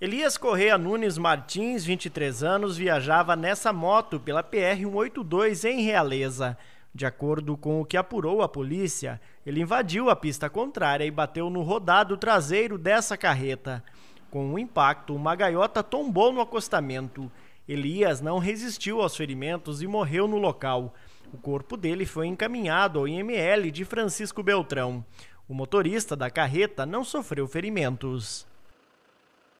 Elias Correia Nunes Martins, 23 anos, viajava nessa moto pela PR-182 em Realeza. De acordo com o que apurou a polícia, ele invadiu a pista contrária e bateu no rodado traseiro dessa carreta. Com o um impacto, uma gaiota tombou no acostamento. Elias não resistiu aos ferimentos e morreu no local. O corpo dele foi encaminhado ao IML de Francisco Beltrão. O motorista da carreta não sofreu ferimentos.